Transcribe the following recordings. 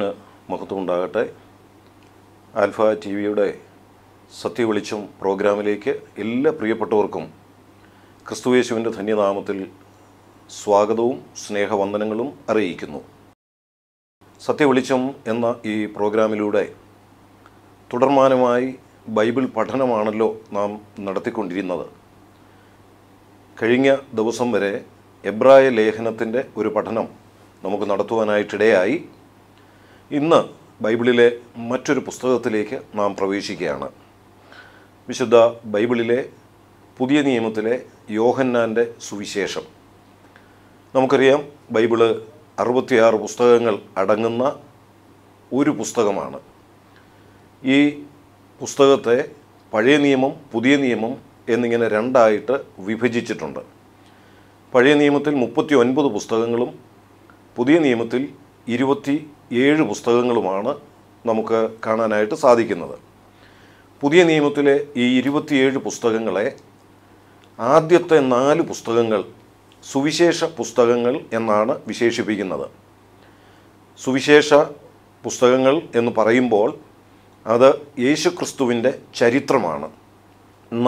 നാമത്തിന് മഹത്വം ഉണ്ടാകട്ടെ ആൽഫ ടി വിയുടെ സത്യവെളിച്ചം പ്രോഗ്രാമിലേക്ക് എല്ലാ പ്രിയപ്പെട്ടവർക്കും ക്രിസ്തുവേശുവിൻ്റെ ധന്യനാമത്തിൽ സ്വാഗതവും സ്നേഹവന്ദനങ്ങളും അറിയിക്കുന്നു സത്യവെളിച്ചം എന്ന ഈ പ്രോഗ്രാമിലൂടെ തുടർമാനമായി ബൈബിൾ പഠനമാണല്ലോ നാം നടത്തിക്കൊണ്ടിരുന്നത് കഴിഞ്ഞ ദിവസം വരെ എബ്രായ ലേഖനത്തിൻ്റെ ഒരു പഠനം നമുക്ക് നടത്തുവാനായിട്ടിടയായി ഇന്ന് ബൈബിളിലെ മറ്റൊരു പുസ്തകത്തിലേക്ക് നാം പ്രവേശിക്കുകയാണ് വിശുദ്ധ ബൈബിളിലെ പുതിയ നിയമത്തിലെ യോഹന്നാൻ്റെ സുവിശേഷം നമുക്കറിയാം ബൈബിള് അറുപത്തിയാറ് പുസ്തകങ്ങൾ അടങ്ങുന്ന ഒരു പുസ്തകമാണ് ഈ പുസ്തകത്തെ പഴയ നിയമം പുതിയ നിയമം എന്നിങ്ങനെ രണ്ടായിട്ട് വിഭജിച്ചിട്ടുണ്ട് പഴയ നിയമത്തിൽ മുപ്പത്തി ഒൻപത് പുസ്തകങ്ങളും പുതിയ നിയമത്തിൽ ഇരുപത്തി ഏഴ് പുസ്തകങ്ങളുമാണ് നമുക്ക് കാണാനായിട്ട് സാധിക്കുന്നത് പുതിയ നിയമത്തിലെ ഈ ഇരുപത്തിയേഴ് പുസ്തകങ്ങളെ ആദ്യത്തെ നാല് പുസ്തകങ്ങൾ സുവിശേഷ പുസ്തകങ്ങൾ എന്നാണ് വിശേഷിപ്പിക്കുന്നത് സുവിശേഷ പുസ്തകങ്ങൾ എന്ന് പറയുമ്പോൾ അത് യേശുക്രിസ്തുവിൻ്റെ ചരിത്രമാണ്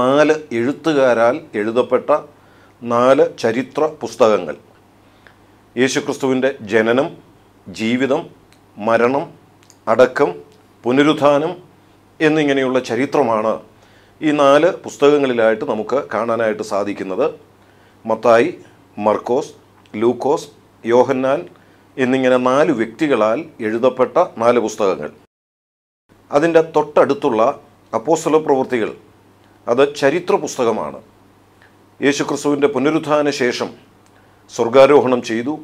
നാല് എഴുത്തുകാരാൽ എഴുതപ്പെട്ട നാല് ചരിത്ര പുസ്തകങ്ങൾ യേശുക്രിസ്തുവിൻ്റെ ജനനം ജീവിതം മരണം അടക്കം പുനരുത്ഥാനം എന്നിങ്ങനെയുള്ള ചരിത്രമാണ് ഈ നാല് പുസ്തകങ്ങളിലായിട്ട് നമുക്ക് കാണാനായിട്ട് സാധിക്കുന്നത് മത്തായി മർക്കോസ് ലൂക്കോസ് യോഹന്നാൻ എന്നിങ്ങനെ നാല് വ്യക്തികളാൽ എഴുതപ്പെട്ട നാല് പുസ്തകങ്ങൾ അതിൻ്റെ തൊട്ടടുത്തുള്ള അപ്പോസ്തല പ്രവൃത്തികൾ അത് ചരിത്ര പുസ്തകമാണ് യേശുക്രിസ്തുവിൻ്റെ പുനരുത്ഥാന ശേഷം സ്വർഗാരോഹണം ചെയ്തു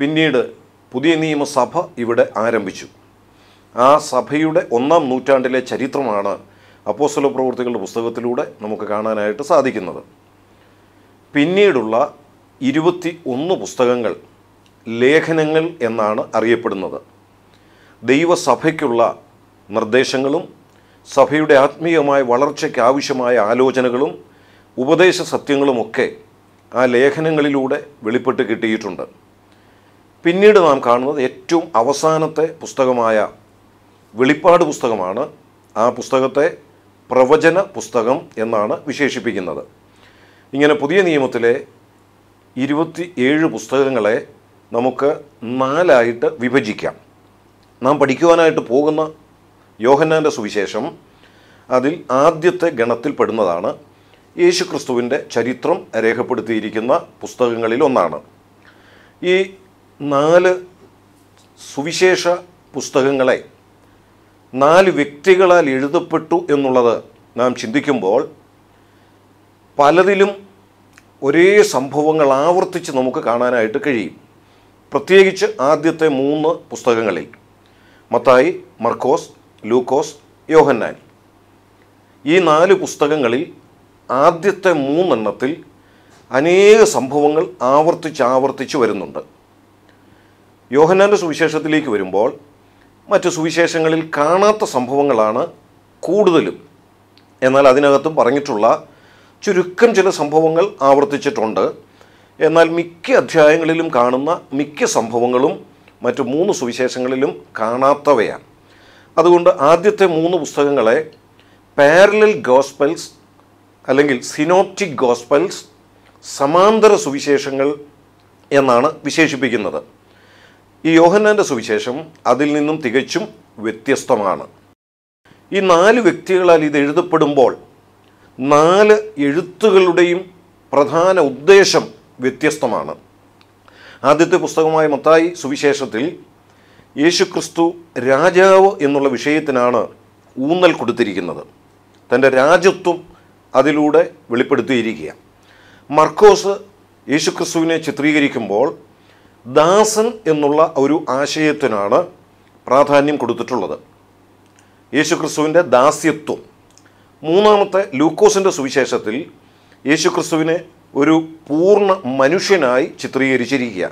പിന്നീട് പുതിയ നിയമസഭ ഇവിടെ ആരംഭിച്ചു ആ സഭയുടെ ഒന്നാം നൂറ്റാണ്ടിലെ ചരിത്രമാണ് അപ്പോസ്വല പ്രവൃത്തികളുടെ പുസ്തകത്തിലൂടെ നമുക്ക് കാണാനായിട്ട് സാധിക്കുന്നത് പിന്നീടുള്ള ഇരുപത്തി ഒന്ന് പുസ്തകങ്ങൾ ലേഖനങ്ങൾ എന്നാണ് അറിയപ്പെടുന്നത് ദൈവസഭയ്ക്കുള്ള നിർദ്ദേശങ്ങളും സഭയുടെ ആത്മീയമായ വളർച്ചയ്ക്ക് ആവശ്യമായ ആലോചനകളും ഉപദേശ സത്യങ്ങളുമൊക്കെ ആ ലേഖനങ്ങളിലൂടെ വെളിപ്പെട്ട് കിട്ടിയിട്ടുണ്ട് പിന്നീട് നാം കാണുന്നത് ഏറ്റവും അവസാനത്തെ പുസ്തകമായ വെളിപ്പാട് പുസ്തകമാണ് ആ പുസ്തകത്തെ പ്രവചന പുസ്തകം എന്നാണ് വിശേഷിപ്പിക്കുന്നത് ഇങ്ങനെ പുതിയ നിയമത്തിലെ ഇരുപത്തി ഏഴ് പുസ്തകങ്ങളെ നമുക്ക് നാലായിട്ട് വിഭജിക്കാം നാം പഠിക്കുവാനായിട്ട് പോകുന്ന യോഹന്നാൻ്റെ സുവിശേഷം അതിൽ ആദ്യത്തെ ഗണത്തിൽ പെടുന്നതാണ് യേശുക്രിസ്തുവിൻ്റെ ചരിത്രം രേഖപ്പെടുത്തിയിരിക്കുന്ന പുസ്തകങ്ങളിൽ ഒന്നാണ് ഈ നാല് സുവിശേഷ പുസ്തകങ്ങളെ നാല് വ്യക്തികളാൽ എഴുതപ്പെട്ടു എന്നുള്ളത് നാം ചിന്തിക്കുമ്പോൾ പലതിലും ഒരേ സംഭവങ്ങൾ ആവർത്തിച്ച് നമുക്ക് കാണാനായിട്ട് കഴിയും പ്രത്യേകിച്ച് ആദ്യത്തെ മൂന്ന് പുസ്തകങ്ങളിൽ മത്തായി മർക്കോസ് ലൂക്കോസ് യോഹന്നാൻ ഈ നാല് പുസ്തകങ്ങളിൽ ആദ്യത്തെ മൂന്നെണ്ണത്തിൽ അനേക സംഭവങ്ങൾ ആവർത്തിച്ച് ആവർത്തിച്ച് വരുന്നുണ്ട് യോഹന്നാൻ്റെ സുവിശേഷത്തിലേക്ക് വരുമ്പോൾ മറ്റ് സുവിശേഷങ്ങളിൽ കാണാത്ത സംഭവങ്ങളാണ് കൂടുതലും എന്നാൽ അതിനകത്തും പറഞ്ഞിട്ടുള്ള ചുരുക്കം ചില സംഭവങ്ങൾ ആവർത്തിച്ചിട്ടുണ്ട് എന്നാൽ മിക്ക അധ്യായങ്ങളിലും കാണുന്ന മിക്ക സംഭവങ്ങളും മറ്റ് മൂന്ന് സുവിശേഷങ്ങളിലും കാണാത്തവയാണ് അതുകൊണ്ട് ആദ്യത്തെ മൂന്ന് പുസ്തകങ്ങളെ പാരലൽ ഗോസ്പൽസ് അല്ലെങ്കിൽ സിനോപ്റ്റിക് ഗോസ്പൽസ് സമാന്തര സുവിശേഷങ്ങൾ എന്നാണ് വിശേഷിപ്പിക്കുന്നത് ഈ യോഹന്നാൻ്റെ സുവിശേഷം അതിൽ നിന്നും തികച്ചും വ്യത്യസ്തമാണ് ഈ നാല് വ്യക്തികളാൽ ഇത് എഴുതപ്പെടുമ്പോൾ നാല് എഴുത്തുകളുടെയും പ്രധാന ഉദ്ദേശം വ്യത്യസ്തമാണ് ആദ്യത്തെ പുസ്തകമായ മത്തായി സുവിശേഷത്തിൽ യേശുക്രിസ്തു രാജാവ് എന്നുള്ള വിഷയത്തിനാണ് ഊന്നൽ കൊടുത്തിരിക്കുന്നത് തൻ്റെ രാജ്യത്വം അതിലൂടെ വെളിപ്പെടുത്തിയിരിക്കുക മർക്കോസ് യേശുക്രിസ്തുവിനെ ചിത്രീകരിക്കുമ്പോൾ ദാസൻ എന്നുള്ള ഒരു ആശയത്തിനാണ് പ്രാധാന്യം കൊടുത്തിട്ടുള്ളത് യേശുക്രിസ്തുവിൻ്റെ ദാസ്യത്വം മൂന്നാമത്തെ ലൂക്കോസിൻ്റെ സുവിശേഷത്തിൽ യേശുക്രിസ്തുവിനെ ഒരു പൂർണ്ണ മനുഷ്യനായി ചിത്രീകരിച്ചിരിക്കുക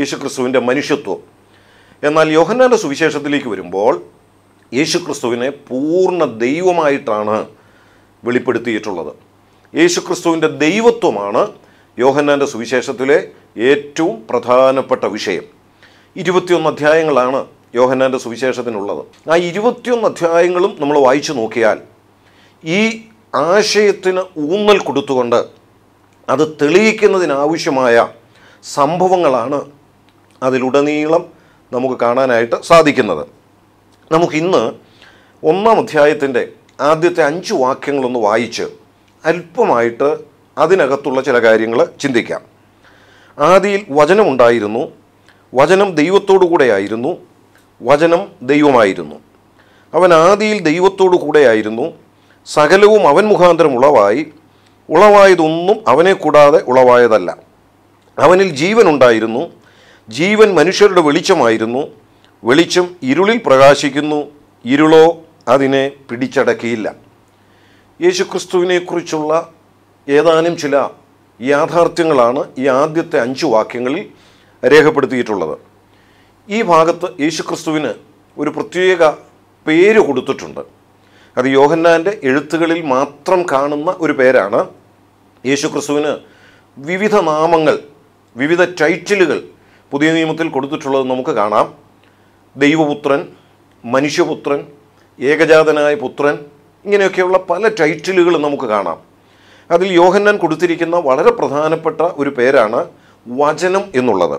യേശുക്രിസ്തുവിൻ്റെ മനുഷ്യത്വം എന്നാൽ യോഹന്നാൻ്റെ സുവിശേഷത്തിലേക്ക് വരുമ്പോൾ യേശുക്രിസ്തുവിനെ പൂർണ്ണ ദൈവമായിട്ടാണ് വെളിപ്പെടുത്തിയിട്ടുള്ളത് യേശുക്രിസ്തുവിൻ്റെ ദൈവത്വമാണ് യോഹന്നാൻ്റെ സുവിശേഷത്തിലെ ഏറ്റവും പ്രധാനപ്പെട്ട വിഷയം ഇരുപത്തിയൊന്ന് അധ്യായങ്ങളാണ് യോഹന്നാൻ്റെ സുവിശേഷത്തിനുള്ളത് ആ ഇരുപത്തിയൊന്ന് അധ്യായങ്ങളും നമ്മൾ വായിച്ചു നോക്കിയാൽ ഈ ആശയത്തിന് ഊന്നൽ കൊടുത്തുകൊണ്ട് അത് തെളിയിക്കുന്നതിനാവശ്യമായ സംഭവങ്ങളാണ് അതിലുടനീളം നമുക്ക് കാണാനായിട്ട് സാധിക്കുന്നത് നമുക്കിന്ന് ഒന്നാം അധ്യായത്തിൻ്റെ ആദ്യത്തെ അഞ്ച് വാക്യങ്ങളൊന്ന് വായിച്ച് അല്പമായിട്ട് അതിനകത്തുള്ള ചില കാര്യങ്ങൾ ചിന്തിക്കാം ആദിയിൽ വചനമുണ്ടായിരുന്നു വചനം ദൈവത്തോടുകൂടെയായിരുന്നു വചനം ദൈവമായിരുന്നു അവൻ ആദിയിൽ ദൈവത്തോടു കൂടെയായിരുന്നു സകലവും അവൻ മുഖാന്തരം ഉളവായി ഉളവായതൊന്നും അവനെ കൂടാതെ ഉളവായതല്ല അവനിൽ ജീവൻ ഉണ്ടായിരുന്നു ജീവൻ മനുഷ്യരുടെ വെളിച്ചമായിരുന്നു വെളിച്ചം ഇരുളിൽ പ്രകാശിക്കുന്നു ഇരുളോ അതിനെ പിടിച്ചടക്കിയില്ല യേശുക്രിസ്തുവിനെക്കുറിച്ചുള്ള ഏതാനും ചില യാഥാർത്ഥ്യങ്ങളാണ് ഈ ആദ്യത്തെ അഞ്ച് വാക്യങ്ങളിൽ രേഖപ്പെടുത്തിയിട്ടുള്ളത് ഈ ഭാഗത്ത് യേശുക്രിസ്തുവിന് ഒരു പ്രത്യേക പേര് കൊടുത്തിട്ടുണ്ട് അത് യോഹന്നാൻ്റെ എഴുത്തുകളിൽ മാത്രം കാണുന്ന ഒരു പേരാണ് യേശുക്രിസ്തുവിന് വിവിധ നാമങ്ങൾ വിവിധ ടൈറ്റിലുകൾ പുതിയ നിയമത്തിൽ കൊടുത്തിട്ടുള്ളത് നമുക്ക് കാണാം ദൈവപുത്രൻ മനുഷ്യപുത്രൻ ഏകജാതനായ പുത്രൻ ഇങ്ങനെയൊക്കെയുള്ള പല ടൈറ്റിലുകളും നമുക്ക് കാണാം അതിൽ യോഹന്നാൻ കൊടുത്തിരിക്കുന്ന വളരെ പ്രധാനപ്പെട്ട ഒരു പേരാണ് വചനം എന്നുള്ളത്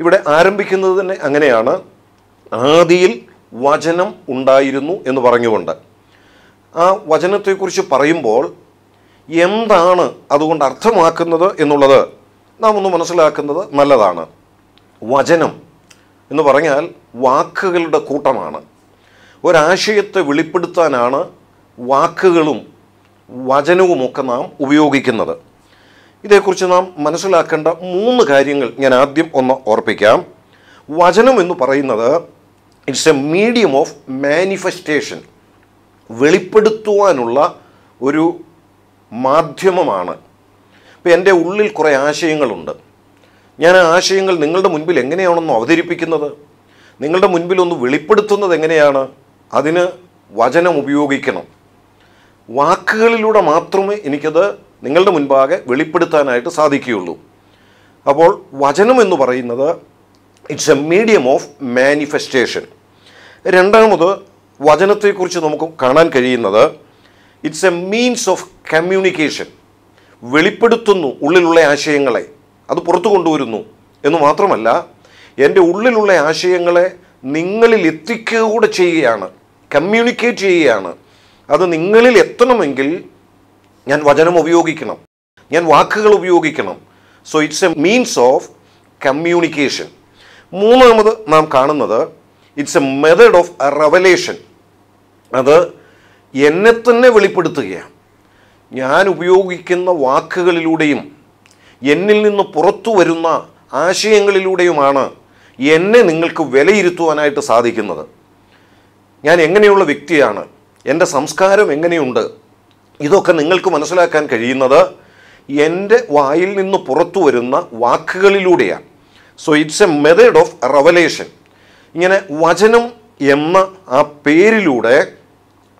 ഇവിടെ ആരംഭിക്കുന്നത് തന്നെ അങ്ങനെയാണ് ആദിയിൽ വചനം ഉണ്ടായിരുന്നു എന്ന് പറഞ്ഞുകൊണ്ട് ആ വചനത്തെക്കുറിച്ച് പറയുമ്പോൾ എന്താണ് അതുകൊണ്ട് അർത്ഥമാക്കുന്നത് എന്നുള്ളത് നാം ഒന്ന് മനസ്സിലാക്കുന്നത് നല്ലതാണ് വചനം എന്ന് പറഞ്ഞാൽ വാക്കുകളുടെ കൂട്ടമാണ് ഒരാശയത്തെ വെളിപ്പെടുത്താനാണ് വാക്കുകളും വചനവുമൊക്കെ നാം ഉപയോഗിക്കുന്നത് ഇതേക്കുറിച്ച് നാം മനസ്സിലാക്കേണ്ട മൂന്ന് കാര്യങ്ങൾ ഞാൻ ആദ്യം ഒന്ന് ഓർപ്പിക്കാം വചനം എന്ന് പറയുന്നത് it's a medium of manifestation വെളിപ്പെടുത്തുവാനുള്ള ഒരു മാധ്യമമാണ് ഇപ്പം എൻ്റെ ഉള്ളിൽ കുറേ ആശയങ്ങളുണ്ട് ഞാൻ ആ ആശയങ്ങൾ നിങ്ങളുടെ മുൻപിൽ എങ്ങനെയാണെന്ന് അവതരിപ്പിക്കുന്നത് നിങ്ങളുടെ മുൻപിൽ ഒന്ന് വെളിപ്പെടുത്തുന്നത് എങ്ങനെയാണ് അതിന് വചനം ഉപയോഗിക്കണം വാക്കുകളിലൂടെ മാത്രമേ എനിക്കത് നിങ്ങളുടെ മുൻപാകെ വെളിപ്പെടുത്താനായിട്ട് സാധിക്കുകയുള്ളൂ അപ്പോൾ വചനം എന്ന് പറയുന്നത് it's a medium of manifestation രണ്ടാമത് വചനത്തെക്കുറിച്ച് നമുക്ക് കാണാൻ കഴിയുന്നത് it's a means of communication വെളിപ്പെടുത്തുന്നു ഉള്ളിലുള്ള ആശയങ്ങളെ അത് പുറത്തു കൊണ്ടുവരുന്നു എന്ന് മാത്രമല്ല എൻ്റെ ഉള്ളിലുള്ള ആശയങ്ങളെ നിങ്ങളിൽ എത്തിക്കുക കൂടെ ചെയ്യുകയാണ് കമ്മ്യൂണിക്കേറ്റ് ചെയ്യുകയാണ് അത് നിങ്ങളിൽ എത്തണമെങ്കിൽ ഞാൻ വചനം ഉപയോഗിക്കണം ഞാൻ വാക്കുകൾ ഉപയോഗിക്കണം so it's a means of communication മൂന്നാമത് നാം കാണുന്നത് it's a method of revelation അത് എന്നെ തന്നെ വെളിപ്പെടുത്തുകയാണ് ഞാൻ ഉപയോഗിക്കുന്ന വാക്കുകളിലൂടെയും എന്നിൽ നിന്ന് പുറത്തു വരുന്ന ആശയങ്ങളിലൂടെയുമാണ് എന്നെ നിങ്ങൾക്ക് വിലയിരുത്തുവാനായിട്ട് സാധിക്കുന്നത് ഞാൻ എങ്ങനെയുള്ള വ്യക്തിയാണ് എൻ്റെ സംസ്കാരം എങ്ങനെയുണ്ട് ഇതൊക്കെ നിങ്ങൾക്ക് മനസ്സിലാക്കാൻ കഴിയുന്നത് എൻ്റെ വായിൽ നിന്ന് പുറത്തു വരുന്ന വാക്കുകളിലൂടെയാണ് so it's a method of revelation ഇങ്ങനെ വചനം എന്ന ആ പേരിലൂടെ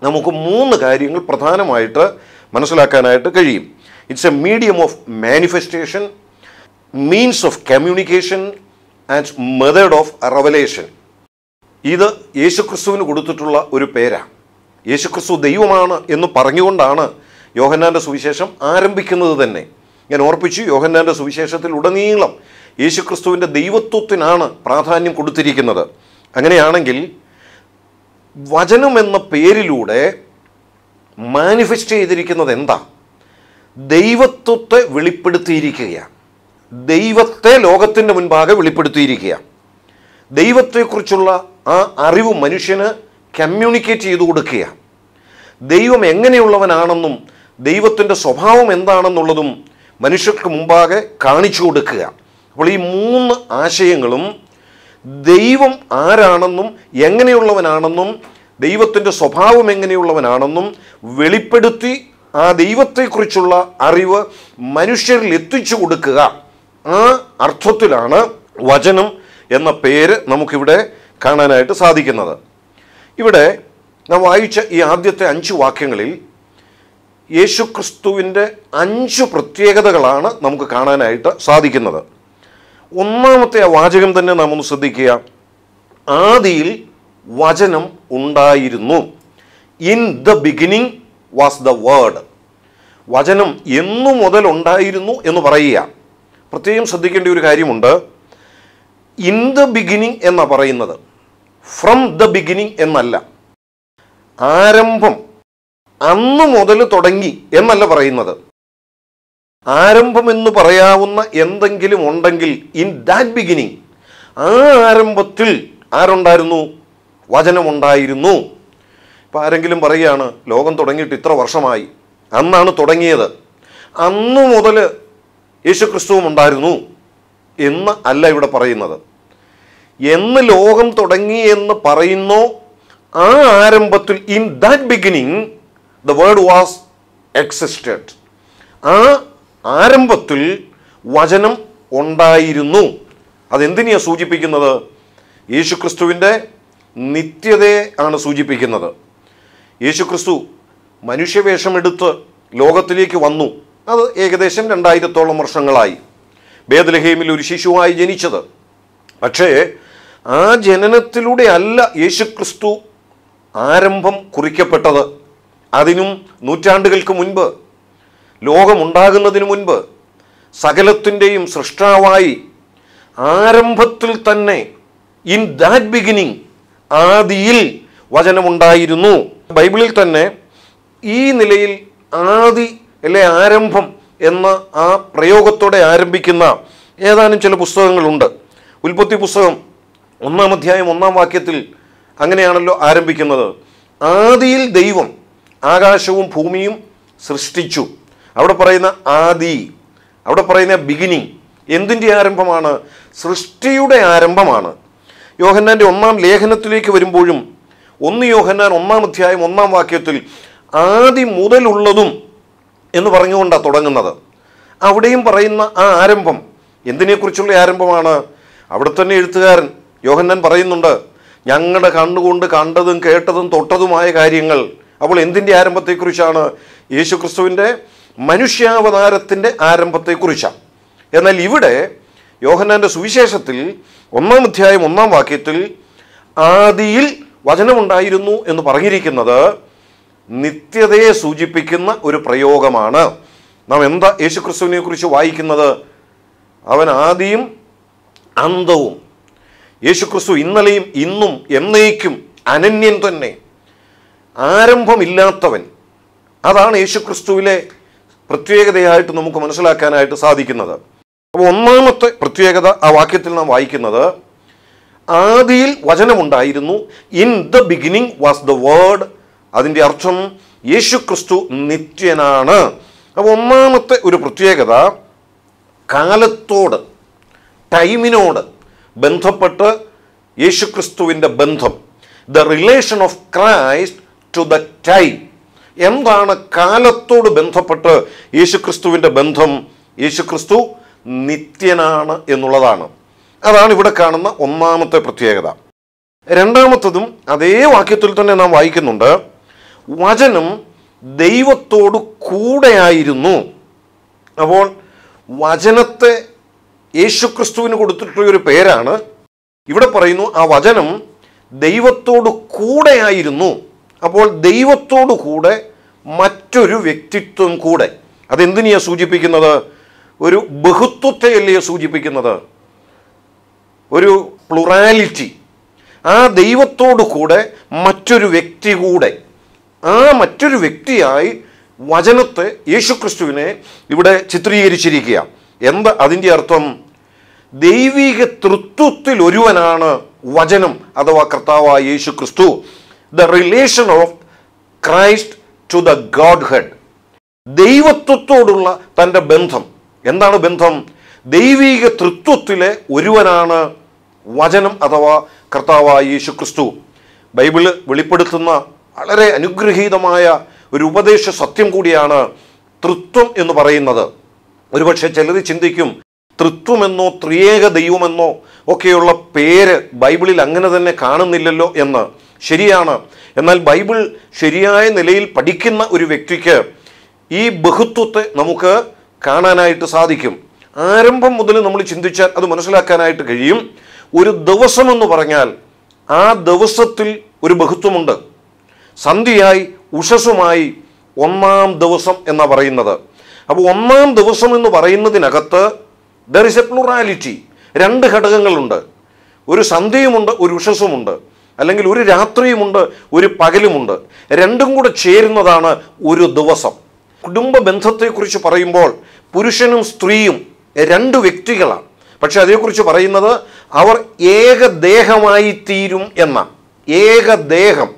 നമുക്ക് മൂന്ന് കാര്യങ്ങൾ പ്രധാനമായിട്ട് മനസ്സിലാക്കാനായിട്ട് കഴിയും it's a medium of manifestation means of communication and method of revelation ഇത് യേശുക്രിസ്തുവിന് കൊടുത്തിട്ടുള്ള ഒരു പേരാണ് യേശുക്രിസ്തു ദൈവമാണ് എന്ന് പറഞ്ഞുകൊണ്ടാണ് യോഹന്നാൻ്റെ സുവിശേഷം ആരംഭിക്കുന്നത് തന്നെ ഞാൻ ഓർപ്പിച്ചു യോഹന്നാൻ്റെ സുവിശേഷത്തിൽ ഉടനീളം യേശുക്രിസ്തുവിൻ്റെ ദൈവത്വത്തിനാണ് പ്രാധാന്യം കൊടുത്തിരിക്കുന്നത് അങ്ങനെയാണെങ്കിൽ വചനം എന്ന പേരിലൂടെ മാനിഫെസ്റ്റ് ചെയ്തിരിക്കുന്നത് എന്താ ദൈവത്വത്തെ വെളിപ്പെടുത്തിയിരിക്കുകയാണ് ദൈവത്തെ ലോകത്തിൻ്റെ മുൻപാകെ വെളിപ്പെടുത്തിയിരിക്കുകയാണ് ദൈവത്തെക്കുറിച്ചുള്ള ആ അറിവ് മനുഷ്യന് കമ്മ്യൂണിക്കേറ്റ് ചെയ്തു കൊടുക്കുക ദൈവം എങ്ങനെയുള്ളവനാണെന്നും ദൈവത്തിൻ്റെ സ്വഭാവം എന്താണെന്നുള്ളതും മനുഷ്യർക്ക് മുമ്പാകെ കാണിച്ചു കൊടുക്കുക അപ്പോൾ ഈ മൂന്ന് ആശയങ്ങളും ദൈവം ആരാണെന്നും എങ്ങനെയുള്ളവനാണെന്നും ദൈവത്തിൻ്റെ സ്വഭാവം എങ്ങനെയുള്ളവനാണെന്നും വെളിപ്പെടുത്തി ആ ദൈവത്തെക്കുറിച്ചുള്ള അറിവ് മനുഷ്യരിൽ എത്തിച്ചു കൊടുക്കുക ആ അർത്ഥത്തിലാണ് വചനം എന്ന പേര് നമുക്കിവിടെ കാണാനായിട്ട് സാധിക്കുന്നത് ഇവിടെ നാം വായിച്ച ഈ ആദ്യത്തെ അഞ്ച് വാക്യങ്ങളിൽ യേശു ക്രിസ്തുവിൻ്റെ അഞ്ച് പ്രത്യേകതകളാണ് നമുക്ക് കാണാനായിട്ട് സാധിക്കുന്നത് ഒന്നാമത്തെ ആ വാചകം തന്നെ നാം ഒന്ന് ശ്രദ്ധിക്കുക ആദിയിൽ വചനം ഉണ്ടായിരുന്നു in the beginning was the word വചനം എന്നു മുതൽ ഉണ്ടായിരുന്നു എന്ന് പറയുക പ്രത്യേകം ശ്രദ്ധിക്കേണ്ട ഒരു കാര്യമുണ്ട് ഇൻ ദ ബിഗിനിങ് എന്നാണ് പറയുന്നത് ഫ്രം ദ ബിഗിനിങ് എന്നല്ല ആരംഭം അന്ന് മുതൽ തുടങ്ങി എന്നല്ല പറയുന്നത് ആരംഭം എന്ന് പറയാവുന്ന എന്തെങ്കിലും ഉണ്ടെങ്കിൽ ഇൻ ദാറ്റ് ബിഗിനിങ് ആ ആരംഭത്തിൽ ആരുണ്ടായിരുന്നു വചനമുണ്ടായിരുന്നു ഇപ്പം ആരെങ്കിലും പറയുകയാണ് ലോകം തുടങ്ങിയിട്ട് ഇത്ര വർഷമായി അന്നാണ് തുടങ്ങിയത് അന്നു മുതൽ യേശുക്രിസ്തുവും ഉണ്ടായിരുന്നു എന്ന് അല്ല ഇവിടെ പറയുന്നത് എന്ന് ലോകം തുടങ്ങി എന്ന് പറയുന്നു ആ ആരംഭത്തിൽ in that beginning the word was existed ആ ആരംഭത്തിൽ വചനം ഉണ്ടായിരുന്നു അതെന്തിനെയാണ് സൂചിപ്പിക്കുന്നത് യേശുക്രിസ്തുവിൻ്റെ നിത്യതയെ ആണ് സൂചിപ്പിക്കുന്നത് യേശുക്രിസ്തു മനുഷ്യവേഷമെടുത്ത് ലോകത്തിലേക്ക് വന്നു അത് ഏകദേശം രണ്ടായിരത്തോളം വർഷങ്ങളായി ബേദലഹേമിൽ ഒരു ശിശുവായി ജനിച്ചത് പക്ഷേ ആ ജനനത്തിലൂടെ അല്ല യേശുക്രിസ്തു ആരംഭം കുറിക്കപ്പെട്ടത് അതിനും നൂറ്റാണ്ടുകൾക്ക് മുൻപ് ലോകമുണ്ടാകുന്നതിന് മുൻപ് സകലത്തിൻ്റെയും സൃഷ്ടാവായി ആരംഭത്തിൽ തന്നെ ഇൻ ദാറ്റ് ബിഗിനിങ് ആദിയിൽ വചനമുണ്ടായിരുന്നു ബൈബിളിൽ തന്നെ ഈ നിലയിൽ ആദി അല്ലെ ആരംഭം എന്ന ആ പ്രയോഗത്തോടെ ആരംഭിക്കുന്ന ഏതാനും ചില പുസ്തകങ്ങളുണ്ട് ഉൽപ്പത്തി പുസ്തകം ഒന്നാം അധ്യായം ഒന്നാം വാക്യത്തിൽ അങ്ങനെയാണല്ലോ ആരംഭിക്കുന്നത് ആദിയിൽ ദൈവം ആകാശവും ഭൂമിയും സൃഷ്ടിച്ചു അവിടെ പറയുന്ന ആദി അവിടെ പറയുന്ന ബിഗിനിങ് എന്തിൻ്റെ ആരംഭമാണ് സൃഷ്ടിയുടെ ആരംഭമാണ് യോഹന്നാൻ്റെ ഒന്നാം ലേഖനത്തിലേക്ക് വരുമ്പോഴും ഒന്ന് യോഹന്നാൻ ഒന്നാം അധ്യായം ഒന്നാം വാക്യത്തിൽ ആദി മുതലുള്ളതും എന്ന് പറഞ്ഞുകൊണ്ടാണ് തുടങ്ങുന്നത് അവിടെയും പറയുന്ന ആ ആരംഭം എന്തിനെക്കുറിച്ചുള്ള ആരംഭമാണ് അവിടെ തന്നെ എഴുത്തുകാരൻ യോഹന്നൻ പറയുന്നുണ്ട് ഞങ്ങളുടെ കണ്ണുകൊണ്ട് കണ്ടതും കേട്ടതും തൊട്ടതുമായ കാര്യങ്ങൾ അപ്പോൾ എന്തിൻ്റെ ആരംഭത്തെക്കുറിച്ചാണ് ക്രിസ്തുവിൻ്റെ മനുഷ്യാവതാരത്തിൻ്റെ ആരംഭത്തെക്കുറിച്ചാണ് എന്നാൽ ഇവിടെ യോഹന്നാൻ്റെ സുവിശേഷത്തിൽ ഒന്നാം അധ്യായം ഒന്നാം വാക്യത്തിൽ ആദിയിൽ വചനമുണ്ടായിരുന്നു എന്ന് പറഞ്ഞിരിക്കുന്നത് നിത്യതയെ സൂചിപ്പിക്കുന്ന ഒരു പ്രയോഗമാണ് നാം എന്താ ക്രിസ്തുവിനെ കുറിച്ച് വായിക്കുന്നത് അവൻ ആദിയും അന്തവും യേശുക്രിസ്തു ഇന്നലെയും ഇന്നും എന്നേക്കും അനന്യൻ തന്നെ ആരംഭമില്ലാത്തവൻ അതാണ് യേശുക്രിസ്തുവിലെ പ്രത്യേകതയായിട്ട് നമുക്ക് മനസ്സിലാക്കാനായിട്ട് സാധിക്കുന്നത് അപ്പോൾ ഒന്നാമത്തെ പ്രത്യേകത ആ വാക്യത്തിൽ നാം വായിക്കുന്നത് ആദിയിൽ വചനമുണ്ടായിരുന്നു in the beginning was the word അതിൻ്റെ അർത്ഥം യേശു ക്രിസ്തു നിത്യനാണ് അപ്പോൾ ഒന്നാമത്തെ ഒരു പ്രത്യേകത കാലത്തോട് ടൈമിനോട് ബന്ധപ്പെട്ട് യേശുക്രിസ്തുവിൻ്റെ ബന്ധം the relation of Christ to the time എന്താണ് കാലത്തോട് ബന്ധപ്പെട്ട് യേശുക്രിസ്തുവിൻ്റെ ബന്ധം യേശുക്രിസ്തു നിത്യനാണ് എന്നുള്ളതാണ് അതാണ് ഇവിടെ കാണുന്ന ഒന്നാമത്തെ പ്രത്യേകത രണ്ടാമത്തതും അതേ വാക്യത്തിൽ തന്നെ നാം വായിക്കുന്നുണ്ട് വചനം ദൈവത്തോട് കൂടെയായിരുന്നു അപ്പോൾ വചനത്തെ യേശുക്രിസ്തുവിന് കൊടുത്തിട്ടുള്ള ഒരു പേരാണ് ഇവിടെ പറയുന്നു ആ വചനം ദൈവത്തോട് കൂടെയായിരുന്നു അപ്പോൾ ദൈവത്തോടു കൂടെ മറ്റൊരു വ്യക്തിത്വം കൂടെ അതെന്തിനെയാണ് സൂചിപ്പിക്കുന്നത് ഒരു അല്ലേ സൂചിപ്പിക്കുന്നത് ഒരു പ്ലുറാലിറ്റി ആ ദൈവത്തോടു കൂടെ മറ്റൊരു വ്യക്തി കൂടെ ആ മറ്റൊരു വ്യക്തിയായി വചനത്തെ യേശുക്രിസ്തുവിനെ ഇവിടെ ചിത്രീകരിച്ചിരിക്കുകയാണ് എന്താ അതിൻ്റെ അർത്ഥം ദൈവിക തൃത്വത്തിൽ ഒരുവനാണ് വചനം അഥവാ കർത്താവായ യേശു ക്രിസ്തു the relation of Christ to the godhead ദൈവത്വത്തോടുള്ള തൻ്റെ ബന്ധം എന്താണ് ബന്ധം ദൈവിക തൃത്വത്തിലെ ഒരുവനാണ് വചനം അഥവാ കർത്താവായ യേശു ക്രിസ്തു ബൈബിള് വെളിപ്പെടുത്തുന്ന വളരെ അനുഗ്രഹീതമായ ഒരു ഉപദേശ സത്യം കൂടിയാണ് തൃത്വം എന്ന് പറയുന്നത് ഒരുപക്ഷെ ചിലർ ചിന്തിക്കും തൃത്വമെന്നോ ത്രിയേക ദൈവമെന്നോ ഒക്കെയുള്ള പേര് ബൈബിളിൽ അങ്ങനെ തന്നെ കാണുന്നില്ലല്ലോ എന്ന് ശരിയാണ് എന്നാൽ ബൈബിൾ ശരിയായ നിലയിൽ പഠിക്കുന്ന ഒരു വ്യക്തിക്ക് ഈ ബഹുത്വത്തെ നമുക്ക് കാണാനായിട്ട് സാധിക്കും ആരംഭം മുതൽ നമ്മൾ ചിന്തിച്ചാൽ അത് മനസ്സിലാക്കാനായിട്ട് കഴിയും ഒരു ദിവസമെന്ന് പറഞ്ഞാൽ ആ ദിവസത്തിൽ ഒരു ബഹുത്വമുണ്ട് സന്ധ്യയായി ഉഷസുമായി ഒന്നാം ദിവസം എന്നാണ് പറയുന്നത് അപ്പോൾ ഒന്നാം ദിവസം എന്ന് പറയുന്നതിനകത്ത് ദർ ഇസ് എ പ്ലുറാലിറ്റി രണ്ട് ഘടകങ്ങളുണ്ട് ഒരു സന്ധ്യയുമുണ്ട് ഒരു ഉഷസ്സുമുണ്ട് അല്ലെങ്കിൽ ഒരു രാത്രിയുമുണ്ട് ഒരു പകലുമുണ്ട് രണ്ടും കൂടെ ചേരുന്നതാണ് ഒരു ദിവസം കുടുംബ ബന്ധത്തെക്കുറിച്ച് പറയുമ്പോൾ പുരുഷനും സ്ത്രീയും രണ്ട് വ്യക്തികളാണ് പക്ഷെ അതേക്കുറിച്ച് പറയുന്നത് അവർ ഏകദേഹമായി തീരും എന്ന ഏകദേഹം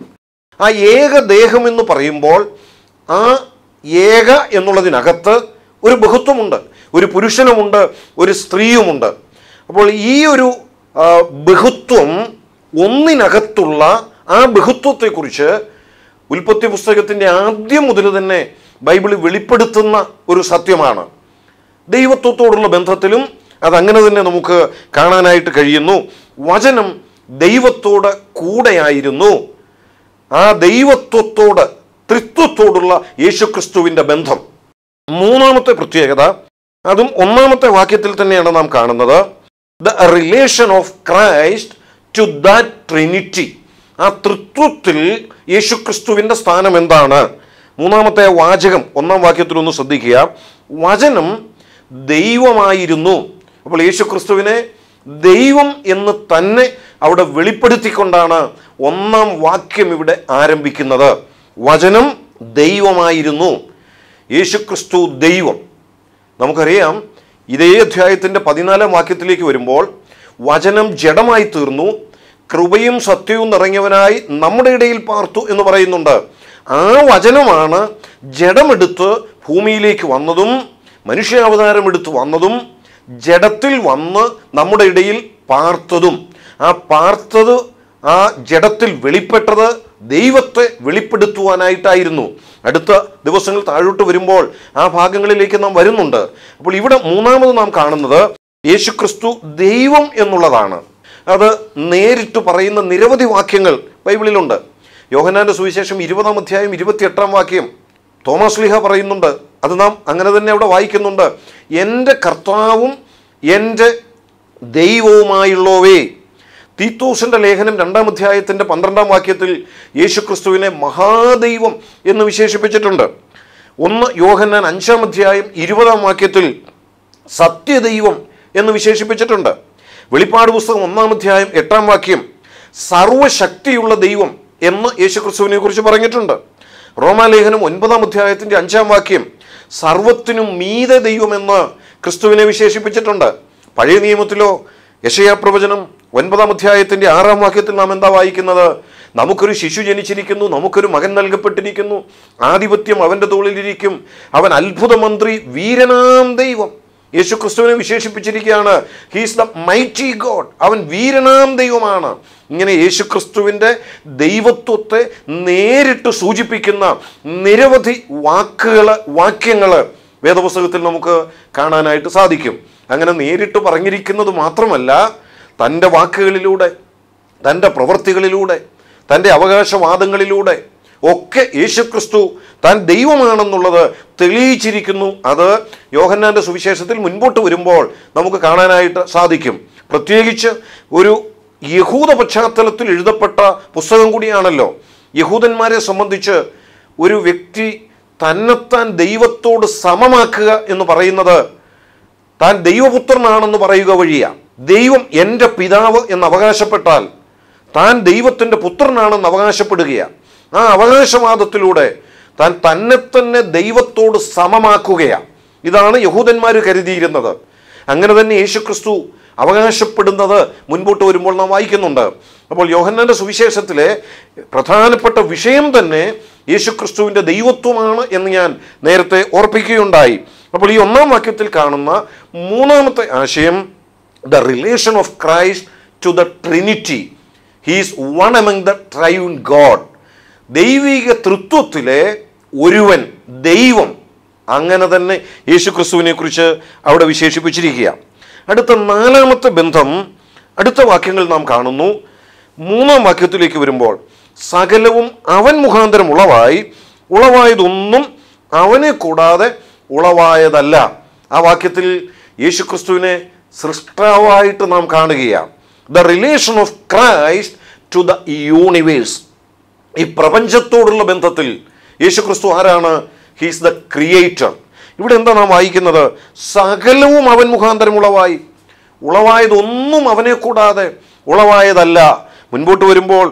ആ ഏകദേഹം എന്ന് പറയുമ്പോൾ ആ ഏക എന്നുള്ളതിനകത്ത് ഒരു ബഹുത്വമുണ്ട് ഒരു പുരുഷനുമുണ്ട് ഒരു സ്ത്രീയുമുണ്ട് അപ്പോൾ ഈ ഒരു ബഹുത്വം ഒന്നിനകത്തുള്ള ആ ബഹുത്വത്തെക്കുറിച്ച് ഉൽപ്പത്തി പുസ്തകത്തിൻ്റെ ആദ്യം മുതൽ തന്നെ ബൈബിൾ വെളിപ്പെടുത്തുന്ന ഒരു സത്യമാണ് ദൈവത്വത്തോടുള്ള ബന്ധത്തിലും അതങ്ങനെ തന്നെ നമുക്ക് കാണാനായിട്ട് കഴിയുന്നു വചനം ദൈവത്തോട് കൂടെയായിരുന്നു ആ ദൈവത്വത്തോട് ത്രിത്വത്തോടുള്ള യേശുക്രിസ്തുവിൻ്റെ ബന്ധം മൂന്നാമത്തെ പ്രത്യേകത അതും ഒന്നാമത്തെ വാക്യത്തിൽ തന്നെയാണ് നാം കാണുന്നത് the relation of Christ to that Trinity ആ തൃത്വത്തിൽ യേശുക്രിസ്തുവിൻ്റെ സ്ഥാനം എന്താണ് മൂന്നാമത്തെ വാചകം ഒന്നാം ഒന്ന് ശ്രദ്ധിക്കുക വചനം ദൈവമായിരുന്നു അപ്പോൾ യേശുക്രിസ്തുവിനെ ദൈവം എന്ന് തന്നെ അവിടെ വെളിപ്പെടുത്തിക്കൊണ്ടാണ് ഒന്നാം വാക്യം ഇവിടെ ആരംഭിക്കുന്നത് വചനം ദൈവമായിരുന്നു യേശുക്രിസ്തു ദൈവം നമുക്കറിയാം ഇതേ അധ്യായത്തിൻ്റെ പതിനാലാം വാക്യത്തിലേക്ക് വരുമ്പോൾ വചനം ജഡമായി തീർന്നു കൃപയും സത്യവും നിറഞ്ഞവനായി നമ്മുടെ ഇടയിൽ പാർത്തു എന്ന് പറയുന്നുണ്ട് ആ വചനമാണ് ജഡമെടുത്ത് ഭൂമിയിലേക്ക് വന്നതും മനുഷ്യാവതാരം എടുത്ത് വന്നതും ജഡത്തിൽ വന്ന് നമ്മുടെ ഇടയിൽ പാർത്തതും ആ പാർത്തത് ആ ജഡത്തിൽ വെളിപ്പെട്ടത് ദൈവത്തെ വെളിപ്പെടുത്തുവാനായിട്ടായിരുന്നു അടുത്ത ദിവസങ്ങൾ താഴോട്ട് വരുമ്പോൾ ആ ഭാഗങ്ങളിലേക്ക് നാം വരുന്നുണ്ട് അപ്പോൾ ഇവിടെ മൂന്നാമത് നാം കാണുന്നത് യേശുക്രിസ്തു ദൈവം എന്നുള്ളതാണ് അത് നേരിട്ട് പറയുന്ന നിരവധി വാക്യങ്ങൾ ബൈബിളിലുണ്ട് യോഹനാന്റെ സുവിശേഷം ഇരുപതാം അധ്യായം ഇരുപത്തിയെട്ടാം വാക്യം തോമസ് ലിഹ പറയുന്നുണ്ട് അത് നാം അങ്ങനെ തന്നെ അവിടെ വായിക്കുന്നുണ്ട് എൻ്റെ കർത്താവും എൻ്റെ ദൈവവുമായുള്ളവേ തീത്തോസിൻ്റെ ലേഖനം രണ്ടാം അധ്യായത്തിന്റെ പന്ത്രണ്ടാം വാക്യത്തിൽ യേശുക്രിസ്തുവിനെ മഹാദൈവം എന്ന് വിശേഷിപ്പിച്ചിട്ടുണ്ട് ഒന്ന് യോഹന്നാൻ അഞ്ചാം അധ്യായം ഇരുപതാം വാക്യത്തിൽ സത്യദൈവം എന്ന് വിശേഷിപ്പിച്ചിട്ടുണ്ട് വെളിപ്പാട് പുസ്തകം ഒന്നാം അധ്യായം എട്ടാം വാക്യം സർവശക്തിയുള്ള ദൈവം എന്ന് യേശുക്രിസ്തുവിനെ കുറിച്ച് പറഞ്ഞിട്ടുണ്ട് റോമാലേഖനം ഒൻപതാം അധ്യായത്തിന്റെ അഞ്ചാം വാക്യം സർവത്തിനും മീതെ ദൈവമെന്ന് ക്രിസ്തുവിനെ വിശേഷിപ്പിച്ചിട്ടുണ്ട് പഴയ നിയമത്തിലോ യഷയാ പ്രവചനം ഒൻപതാം അധ്യായത്തിൻ്റെ ആറാം വാക്യത്തിൽ നാം എന്താ വായിക്കുന്നത് നമുക്കൊരു ശിശു ജനിച്ചിരിക്കുന്നു നമുക്കൊരു മകൻ നൽകപ്പെട്ടിരിക്കുന്നു ആധിപത്യം അവൻ്റെ തോളിലിരിക്കും അവൻ അത്ഭുത മന്ത്രി വീരനാം ദൈവം യേശു ക്രിസ്തുവിനെ വിശേഷിപ്പിച്ചിരിക്കുകയാണ് ഹീസ് ദ മൈറ്റി ഗോഡ് അവൻ വീരനാം ദൈവമാണ് ഇങ്ങനെ യേശു ക്രിസ്തുവിൻ്റെ ദൈവത്വത്തെ നേരിട്ട് സൂചിപ്പിക്കുന്ന നിരവധി വാക്കുകൾ വാക്യങ്ങൾ വേദപുസ്തകത്തിൽ നമുക്ക് കാണാനായിട്ട് സാധിക്കും അങ്ങനെ നേരിട്ട് പറഞ്ഞിരിക്കുന്നത് മാത്രമല്ല തൻ്റെ വാക്കുകളിലൂടെ തൻ്റെ പ്രവൃത്തികളിലൂടെ തൻ്റെ അവകാശവാദങ്ങളിലൂടെ ഒക്കെ യേശുക്രിസ്തു താൻ ദൈവമാണെന്നുള്ളത് തെളിയിച്ചിരിക്കുന്നു അത് യോഹന്നാൻ്റെ സുവിശേഷത്തിൽ മുൻപോട്ട് വരുമ്പോൾ നമുക്ക് കാണാനായിട്ട് സാധിക്കും പ്രത്യേകിച്ച് ഒരു യഹൂദ പശ്ചാത്തലത്തിൽ എഴുതപ്പെട്ട പുസ്തകം കൂടിയാണല്ലോ യഹൂദന്മാരെ സംബന്ധിച്ച് ഒരു വ്യക്തി തന്നെത്താൻ ദൈവത്തോട് സമമാക്കുക എന്ന് പറയുന്നത് താൻ ദൈവപുത്രനാണെന്ന് പറയുക വഴിയാണ് ദൈവം എൻ്റെ പിതാവ് എന്ന് അവകാശപ്പെട്ടാൽ താൻ ദൈവത്തിൻ്റെ പുത്രനാണെന്ന് അവകാശപ്പെടുകയാണ് ആ അവകാശവാദത്തിലൂടെ താൻ തന്നെ തന്നെ ദൈവത്തോട് സമമാക്കുകയാണ് ഇതാണ് യഹൂദന്മാർ കരുതിയിരുന്നത് അങ്ങനെ തന്നെ യേശുക്രിസ്തു അവകാശപ്പെടുന്നത് മുൻപോട്ട് വരുമ്പോൾ നാം വായിക്കുന്നുണ്ട് അപ്പോൾ യോഹന്നാൻ്റെ സുവിശേഷത്തിലെ പ്രധാനപ്പെട്ട വിഷയം തന്നെ യേശുക്രിസ്തുവിൻ്റെ ദൈവത്വമാണ് എന്ന് ഞാൻ നേരത്തെ ഓർപ്പിക്കുകയുണ്ടായി അപ്പോൾ ഈ ഒന്നാം വാക്യത്തിൽ കാണുന്ന മൂന്നാമത്തെ ആശയം the relation of Christ to the Trinity he's one among the triune God ദൈവിക തൃത്വത്തിലെ ഒരുവൻ ദൈവം അങ്ങനെ തന്നെ യേശു ക്രിസ്തുവിനെ കുറിച്ച് അവിടെ വിശേഷിപ്പിച്ചിരിക്കുക അടുത്ത നാലാമത്തെ ബന്ധം അടുത്ത വാക്യങ്ങൾ നാം കാണുന്നു മൂന്നാം വാക്യത്തിലേക്ക് വരുമ്പോൾ സകലവും അവൻ മുഖാന്തരം ഉളവായി ഉളവായതൊന്നും അവനെ കൂടാതെ ഉളവായതല്ല ആ വാക്യത്തിൽ യേശുക്രിസ്തുവിനെ സൃഷ്ടാവായിട്ട് നാം കാണുകയാണ് the relation of Christ to the universe ഈ പ്രപഞ്ചത്തോടുള്ള ബന്ധത്തിൽ യേശുക്രിസ്തു ആരാണ് ഹീസ് ദ ക്രിയേറ്റർ ഇവിടെ എന്താ നാം വായിക്കുന്നത് സകലവും അവൻ മുഖാന്തരം ഉളവായി ഉളവായതൊന്നും അവനെ കൂടാതെ ഉളവായതല്ല മുൻപോട്ട് വരുമ്പോൾ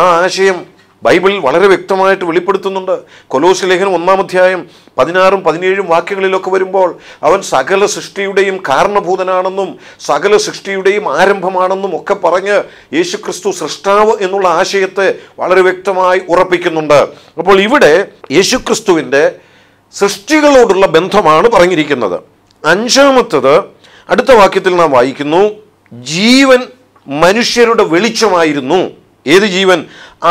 ആ ആശയം ബൈബിൾ വളരെ വ്യക്തമായിട്ട് വെളിപ്പെടുത്തുന്നുണ്ട് കൊലോസ് ലേഖനം ഒന്നാം അധ്യായം പതിനാറും പതിനേഴും വാക്യങ്ങളിലൊക്കെ വരുമ്പോൾ അവൻ സകല സൃഷ്ടിയുടെയും കാരണഭൂതനാണെന്നും സകല സൃഷ്ടിയുടെയും ആരംഭമാണെന്നും ഒക്കെ പറഞ്ഞ് യേശുക്രിസ്തു സൃഷ്ടാവ് എന്നുള്ള ആശയത്തെ വളരെ വ്യക്തമായി ഉറപ്പിക്കുന്നുണ്ട് അപ്പോൾ ഇവിടെ യേശുക്രിസ്തുവിൻ്റെ സൃഷ്ടികളോടുള്ള ബന്ധമാണ് പറഞ്ഞിരിക്കുന്നത് അഞ്ചാമത്തത് അടുത്ത വാക്യത്തിൽ നാം വായിക്കുന്നു ജീവൻ മനുഷ്യരുടെ വെളിച്ചമായിരുന്നു ഏത് ജീവൻ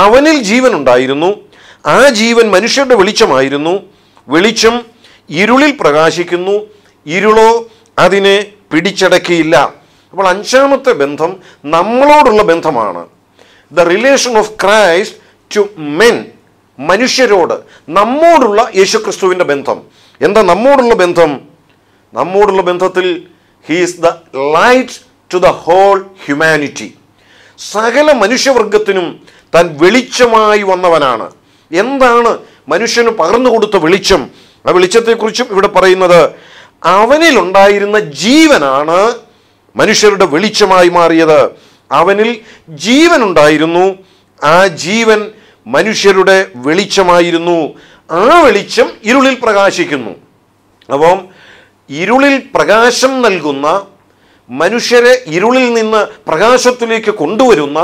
അവനിൽ ജീവൻ ഉണ്ടായിരുന്നു ആ ജീവൻ മനുഷ്യരുടെ വെളിച്ചമായിരുന്നു വെളിച്ചം ഇരുളിൽ പ്രകാശിക്കുന്നു ഇരുളോ അതിനെ പിടിച്ചടക്കിയില്ല അപ്പോൾ അഞ്ചാമത്തെ ബന്ധം നമ്മളോടുള്ള ബന്ധമാണ് the relation of Christ to men മനുഷ്യരോട് നമ്മോടുള്ള യേശുക്രിസ്തുവിൻ്റെ ബന്ധം എന്താ നമ്മോടുള്ള ബന്ധം നമ്മോടുള്ള ബന്ധത്തിൽ he is the light to the whole humanity സകല മനുഷ്യവർഗത്തിനും താൻ വെളിച്ചമായി വന്നവനാണ് എന്താണ് മനുഷ്യന് പകർന്നു കൊടുത്ത വെളിച്ചം ആ വെളിച്ചത്തെക്കുറിച്ചും ഇവിടെ പറയുന്നത് അവനിലുണ്ടായിരുന്ന ജീവനാണ് മനുഷ്യരുടെ വെളിച്ചമായി മാറിയത് അവനിൽ ജീവനുണ്ടായിരുന്നു ആ ജീവൻ മനുഷ്യരുടെ വെളിച്ചമായിരുന്നു ആ വെളിച്ചം ഇരുളിൽ പ്രകാശിക്കുന്നു അപ്പം ഇരുളിൽ പ്രകാശം നൽകുന്ന മനുഷ്യരെ ഇരുളിൽ നിന്ന് പ്രകാശത്തിലേക്ക് കൊണ്ടുവരുന്ന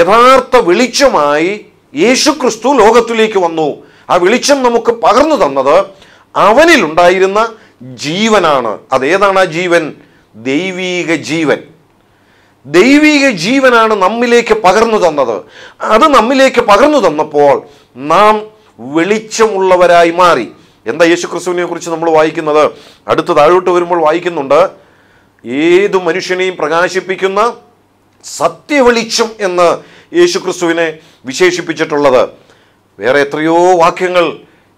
യഥാർത്ഥ വെളിച്ചമായി യേശു ക്രിസ്തു ലോകത്തിലേക്ക് വന്നു ആ വെളിച്ചം നമുക്ക് പകർന്നു തന്നത് അവനിലുണ്ടായിരുന്ന ജീവനാണ് അതേതാണ് ആ ജീവൻ ദൈവീക ജീവൻ ദൈവീക ജീവനാണ് നമ്മിലേക്ക് പകർന്നു തന്നത് അത് നമ്മിലേക്ക് പകർന്നു തന്നപ്പോൾ നാം വെളിച്ചമുള്ളവരായി മാറി എന്താ യേശു ക്രിസ്തുവിനെ കുറിച്ച് നമ്മൾ വായിക്കുന്നത് അടുത്ത് താഴോട്ട് വരുമ്പോൾ വായിക്കുന്നുണ്ട് ഏതു മനുഷ്യനെയും പ്രകാശിപ്പിക്കുന്ന സത്യവെളിച്ചം എന്ന് യേശുക്രിസ്തുവിനെ വിശേഷിപ്പിച്ചിട്ടുള്ളത് വേറെ എത്രയോ വാക്യങ്ങൾ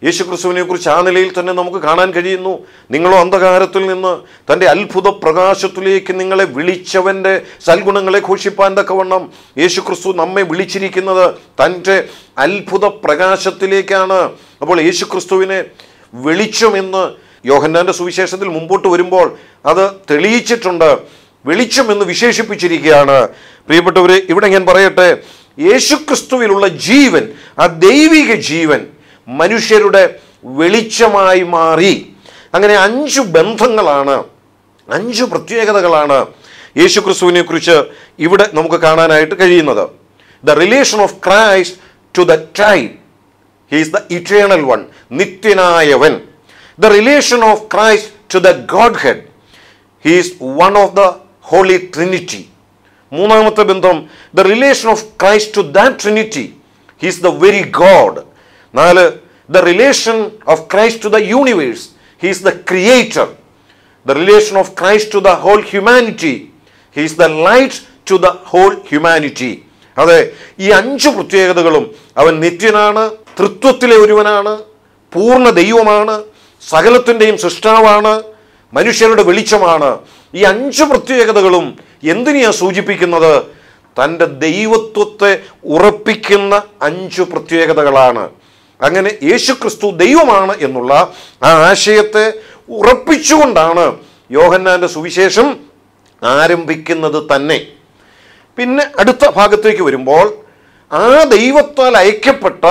യേശുക്രിസ്തുവിനെ കുറിച്ച് ആ നിലയിൽ തന്നെ നമുക്ക് കാണാൻ കഴിയുന്നു നിങ്ങളോ അന്ധകാരത്തിൽ നിന്ന് തൻ്റെ അത്ഭുത പ്രകാശത്തിലേക്ക് നിങ്ങളെ വിളിച്ചവൻ്റെ സൽഗുണങ്ങളെ ഘോഷിപ്പാൻ തക്കവണ്ണം യേശുക്രിസ്തു നമ്മെ വിളിച്ചിരിക്കുന്നത് തൻ്റെ അത്ഭുത പ്രകാശത്തിലേക്കാണ് അപ്പോൾ യേശുക്രിസ്തുവിനെ വെളിച്ചമെന്ന് യോഹന്നാന്റെ സുവിശേഷത്തിൽ മുമ്പോട്ട് വരുമ്പോൾ അത് തെളിയിച്ചിട്ടുണ്ട് വെളിച്ചം എന്ന് വിശേഷിപ്പിച്ചിരിക്കുകയാണ് പ്രിയപ്പെട്ടവർ ഇവിടെ ഞാൻ പറയട്ടെ യേശുക്രിസ്തുവിലുള്ള ജീവൻ ആ ദൈവിക ജീവൻ മനുഷ്യരുടെ വെളിച്ചമായി മാറി അങ്ങനെ അഞ്ച് ബന്ധങ്ങളാണ് അഞ്ച് പ്രത്യേകതകളാണ് യേശുക്രിസ്തുവിനെ കുറിച്ച് ഇവിടെ നമുക്ക് കാണാനായിട്ട് കഴിയുന്നത് the relation of Christ to the time he the eternal one നിത്യനായവൻ the relation of Christ to the godhead he's one of the holy Trinity മൂന്നാമത്തെ ബന്ധം the relation of Christ to that Trinity he's the very God നാല് the relation of Christ to the universe he's the creator the relation of Christ to the whole humanity he's the light to the whole humanity അതെ ഈ അഞ്ച് പ്രത്യേകതകളും അവൻ നിത്യനാണ് തൃത്വത്തിലെ ഒരുവനാണ് പൂർണ്ണ ദൈവമാണ് സകലത്തിൻ്റെയും സൃഷ്ടാവാണ് മനുഷ്യരുടെ വെളിച്ചമാണ് ഈ അഞ്ച് പ്രത്യേകതകളും എന്തിനെയാണ് സൂചിപ്പിക്കുന്നത് തൻ്റെ ദൈവത്വത്തെ ഉറപ്പിക്കുന്ന അഞ്ച് പ്രത്യേകതകളാണ് അങ്ങനെ യേശുക്രിസ്തു ദൈവമാണ് എന്നുള്ള ആ ആശയത്തെ ഉറപ്പിച്ചുകൊണ്ടാണ് യോഹന്നാൻ്റെ സുവിശേഷം ആരംഭിക്കുന്നത് തന്നെ പിന്നെ അടുത്ത ഭാഗത്തേക്ക് വരുമ്പോൾ ആ ദൈവത്താൽ അയക്കപ്പെട്ട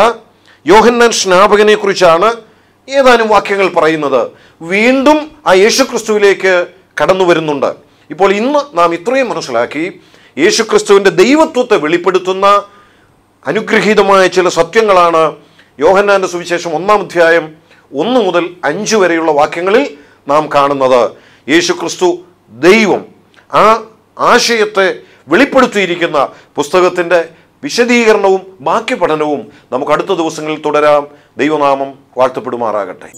യോഹന്നാൻ സ്നാപകനെക്കുറിച്ചാണ് ഏതാനും വാക്യങ്ങൾ പറയുന്നത് വീണ്ടും ആ യേശുക്രിസ്തുവിലേക്ക് കടന്നു വരുന്നുണ്ട് ഇപ്പോൾ ഇന്ന് നാം ഇത്രയും മനസ്സിലാക്കി യേശുക്രിസ്തുവിൻ്റെ ദൈവത്വത്തെ വെളിപ്പെടുത്തുന്ന അനുഗ്രഹീതമായ ചില സത്യങ്ങളാണ് യോഹന്നാൻ്റെ സുവിശേഷം ഒന്നാം അധ്യായം ഒന്ന് മുതൽ അഞ്ച് വരെയുള്ള വാക്യങ്ങളിൽ നാം കാണുന്നത് യേശുക്രിസ്തു ദൈവം ആ ആശയത്തെ വെളിപ്പെടുത്തിയിരിക്കുന്ന പുസ്തകത്തിൻ്റെ വിശദീകരണവും ബാക്കി പഠനവും നമുക്ക് അടുത്ത ദിവസങ്ങളിൽ തുടരാം ദൈവനാമം വാഴ്ത്തപ്പെടുമാറാകട്ടെ